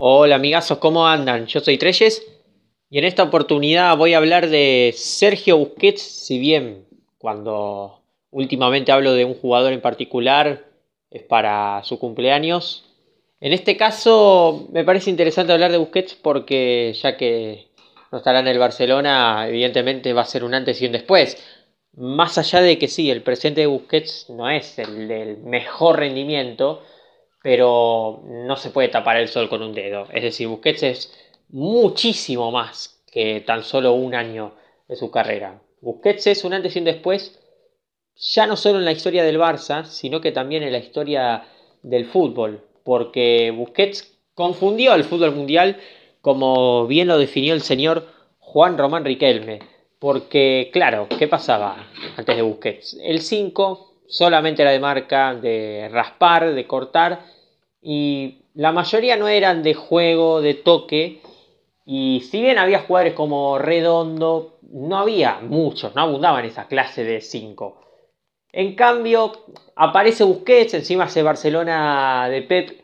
Hola amigazos, ¿cómo andan? Yo soy Treyes y en esta oportunidad voy a hablar de Sergio Busquets, si bien cuando últimamente hablo de un jugador en particular es para su cumpleaños. En este caso me parece interesante hablar de Busquets porque ya que no estará en el Barcelona, evidentemente va a ser un antes y un después. Más allá de que sí, el presente de Busquets no es el del mejor rendimiento, pero no se puede tapar el sol con un dedo. Es decir, Busquets es muchísimo más que tan solo un año de su carrera. Busquets es un antes y un después, ya no solo en la historia del Barça, sino que también en la historia del fútbol, porque Busquets confundió al fútbol mundial como bien lo definió el señor Juan Román Riquelme. Porque, claro, ¿qué pasaba antes de Busquets? El 5 solamente era de marca, de raspar, de cortar, y la mayoría no eran de juego, de toque, y si bien había jugadores como Redondo, no había muchos, no abundaban esa clase de 5. En cambio, aparece Busquets, encima ese Barcelona de Pep,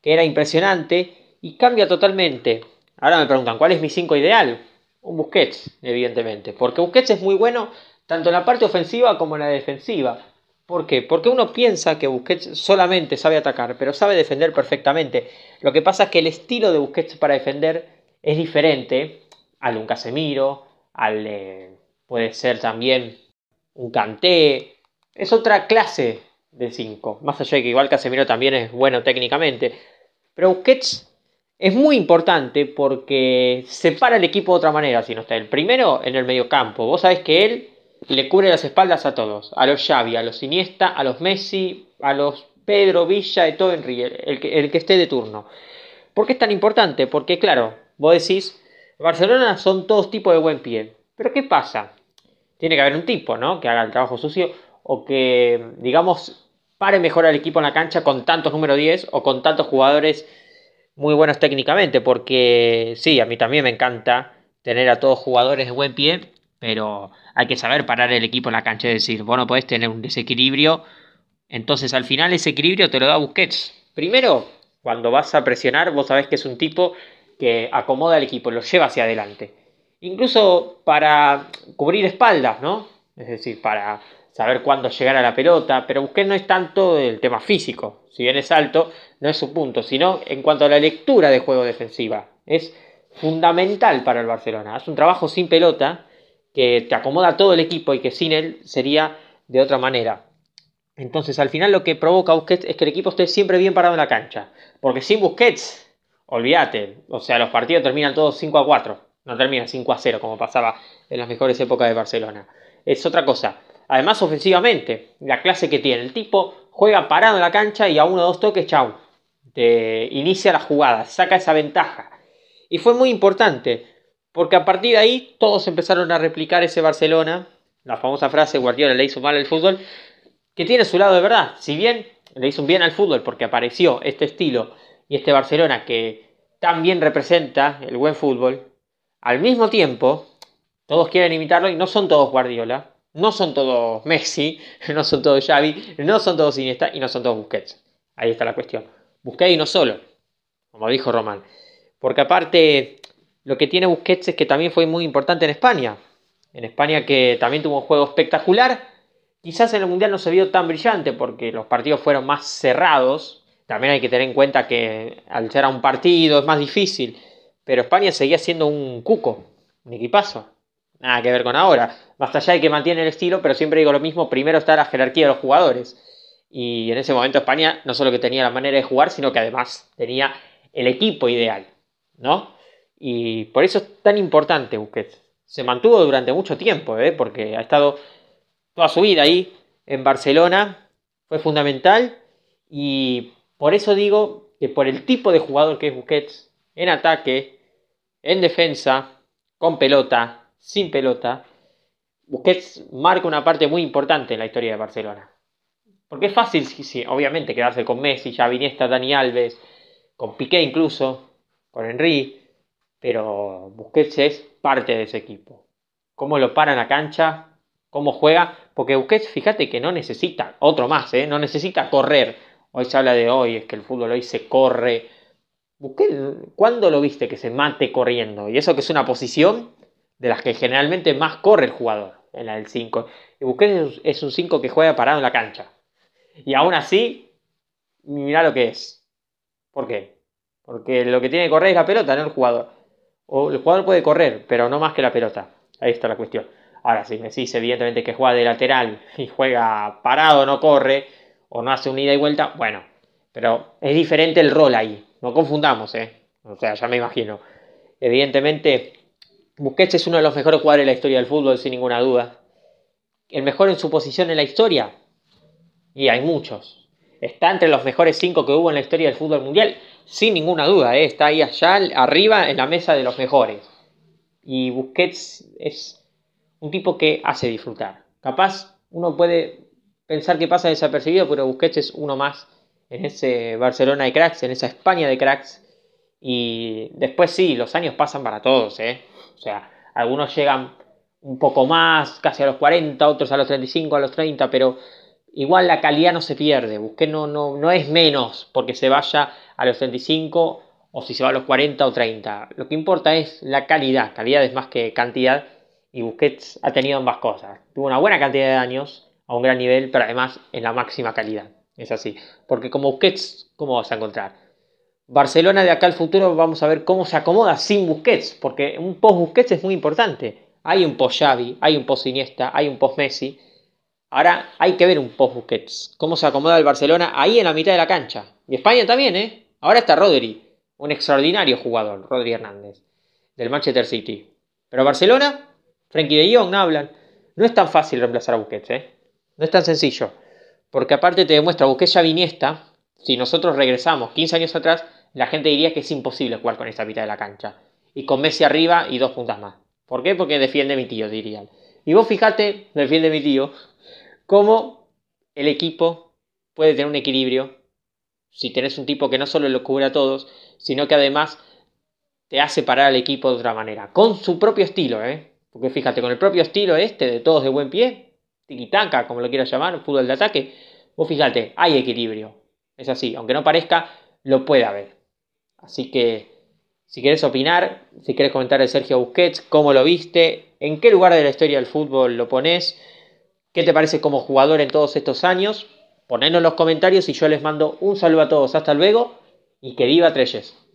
que era impresionante, y cambia totalmente. Ahora me preguntan, ¿cuál es mi 5 ideal? Un Busquets, evidentemente, porque Busquets es muy bueno tanto en la parte ofensiva como en la defensiva. ¿Por qué? Porque uno piensa que Busquets solamente sabe atacar, pero sabe defender perfectamente. Lo que pasa es que el estilo de Busquets para defender es diferente al de un Casemiro, al de... puede ser también un Canté. Es otra clase de 5. Más allá de que igual Casemiro también es bueno técnicamente. Pero Busquets es muy importante porque separa el equipo de otra manera si no está. El primero en el medio campo. Vos sabés que él le cubre las espaldas a todos, a los Xavi, a los Iniesta, a los Messi, a los Pedro, Villa, y todo en el que, el que esté de turno. ¿Por qué es tan importante? Porque claro, vos decís, Barcelona son todos tipos de buen pie, pero ¿qué pasa? Tiene que haber un tipo, ¿no? Que haga el trabajo sucio o que, digamos, pare mejor al equipo en la cancha con tantos número 10 o con tantos jugadores muy buenos técnicamente, porque sí, a mí también me encanta tener a todos jugadores de buen pie pero hay que saber parar el equipo en la cancha y decir, vos no podés tener un desequilibrio. Entonces al final ese equilibrio te lo da Busquets. Primero, cuando vas a presionar, vos sabés que es un tipo que acomoda al equipo, lo lleva hacia adelante. Incluso para cubrir espaldas, ¿no? Es decir, para saber cuándo llegar a la pelota, pero Busquets no es tanto el tema físico, si bien es alto, no es su punto, sino en cuanto a la lectura de juego defensiva. Es fundamental para el Barcelona. es un trabajo sin pelota que te acomoda todo el equipo y que sin él sería de otra manera. Entonces, al final lo que provoca Busquets es que el equipo esté siempre bien parado en la cancha. Porque sin Busquets, olvídate, o sea, los partidos terminan todos 5 a 4, no terminan 5 a 0 como pasaba en las mejores épocas de Barcelona. Es otra cosa. Además, ofensivamente, la clase que tiene. El tipo juega parado en la cancha y a uno o dos toques, chao Te inicia la jugada, saca esa ventaja. Y fue muy importante porque a partir de ahí todos empezaron a replicar ese Barcelona, la famosa frase Guardiola le hizo mal al fútbol, que tiene su lado de verdad. Si bien le hizo un bien al fútbol porque apareció este estilo y este Barcelona que también representa el buen fútbol, al mismo tiempo todos quieren imitarlo y no son todos Guardiola, no son todos Messi, no son todos Xavi, no son todos Iniesta y no son todos Busquets. Ahí está la cuestión. Busquets y no solo, como dijo Román. Porque aparte lo que tiene Busquets es que también fue muy importante en España. En España que también tuvo un juego espectacular. Quizás en el Mundial no se vio tan brillante porque los partidos fueron más cerrados. También hay que tener en cuenta que al ser a un partido es más difícil. Pero España seguía siendo un cuco, un equipazo. Nada que ver con ahora. Más allá de que mantiene el estilo, pero siempre digo lo mismo, primero está la jerarquía de los jugadores. Y en ese momento España no solo que tenía la manera de jugar, sino que además tenía el equipo ideal, ¿no? Y por eso es tan importante Busquets. Se mantuvo durante mucho tiempo, ¿eh? porque ha estado toda su vida ahí en Barcelona, fue fundamental y por eso digo que por el tipo de jugador que es Busquets, en ataque, en defensa, con pelota, sin pelota, Busquets marca una parte muy importante en la historia de Barcelona. Porque es fácil, sí, obviamente, quedarse con Messi, Xavi Iniesta, Dani Alves, con Piqué incluso, con Henry, pero Busquets es parte de ese equipo. Cómo lo para en la cancha, cómo juega, porque Busquets, fíjate que no necesita, otro más, ¿eh? no necesita correr. Hoy se habla de hoy, es que el fútbol hoy se corre. Busquets, ¿cuándo lo viste que se mate corriendo? Y eso que es una posición de las que generalmente más corre el jugador, en la del 5. Y Busquets es un 5 que juega parado en la cancha. Y aún así, mirá lo que es. ¿Por qué? Porque lo que tiene que correr es la pelota, no el jugador. O el jugador puede correr, pero no más que la pelota. Ahí está la cuestión. Ahora, si me decís, evidentemente, que juega de lateral y juega parado, no corre, o no hace un ida y vuelta, bueno, pero es diferente el rol ahí. No confundamos, ¿eh? O sea, ya me imagino. Evidentemente, Busquets es uno de los mejores jugadores de la historia del fútbol, sin ninguna duda. El mejor en su posición en la historia. Y hay muchos. Está entre los mejores cinco que hubo en la historia del fútbol mundial, sin ninguna duda. Eh, está ahí allá arriba en la mesa de los mejores. Y Busquets es un tipo que hace disfrutar. Capaz uno puede pensar que pasa desapercibido, pero Busquets es uno más en ese Barcelona de cracks, en esa España de cracks. Y después sí, los años pasan para todos, eh. O sea, algunos llegan un poco más, casi a los 40, otros a los 35, a los 30, pero igual la calidad no se pierde. Busquets no, no, no es menos porque se vaya a los 35 o si se va a los 40 o 30. Lo que importa es la calidad. Calidad es más que cantidad y Busquets ha tenido ambas cosas. Tuvo una buena cantidad de daños a un gran nivel, pero además en la máxima calidad. Es así. Porque como Busquets, ¿cómo vas a encontrar? Barcelona de acá al futuro vamos a ver cómo se acomoda sin Busquets, porque un post Busquets es muy importante. Hay un post Xavi, hay un post Iniesta, hay un post Messi. Ahora hay que ver un post Busquets, cómo se acomoda el Barcelona ahí en la mitad de la cancha. Y España también, ¿eh? Ahora está Rodri, un extraordinario jugador, Rodri Hernández, del Manchester City. Pero Barcelona, Frenkie de Jong, hablan. No es tan fácil reemplazar a Busquets, ¿eh? No es tan sencillo. Porque aparte te demuestra Busquets ya Viniesta. si nosotros regresamos 15 años atrás, la gente diría que es imposible jugar con esta mitad de la cancha. Y con Messi arriba y dos puntas más. ¿Por qué? Porque defiende mi tío, dirían. Y vos fijate, defiende mi tío, cómo el equipo puede tener un equilibrio si tenés un tipo que no solo lo cubre a todos, sino que además te hace parar al equipo de otra manera, con su propio estilo, ¿eh? Porque fíjate, con el propio estilo este de todos de buen pie, tiquitanca, como lo quieras llamar, fútbol de ataque, vos fíjate, hay equilibrio. Es así, aunque no parezca, lo puede haber. Así que, si quieres opinar, si quieres comentar de Sergio Busquets, cómo lo viste, en qué lugar de la historia del fútbol lo pones, ¿Qué te parece como jugador en todos estos años? Ponednos en los comentarios y yo les mando un saludo a todos. Hasta luego y que viva Treyes.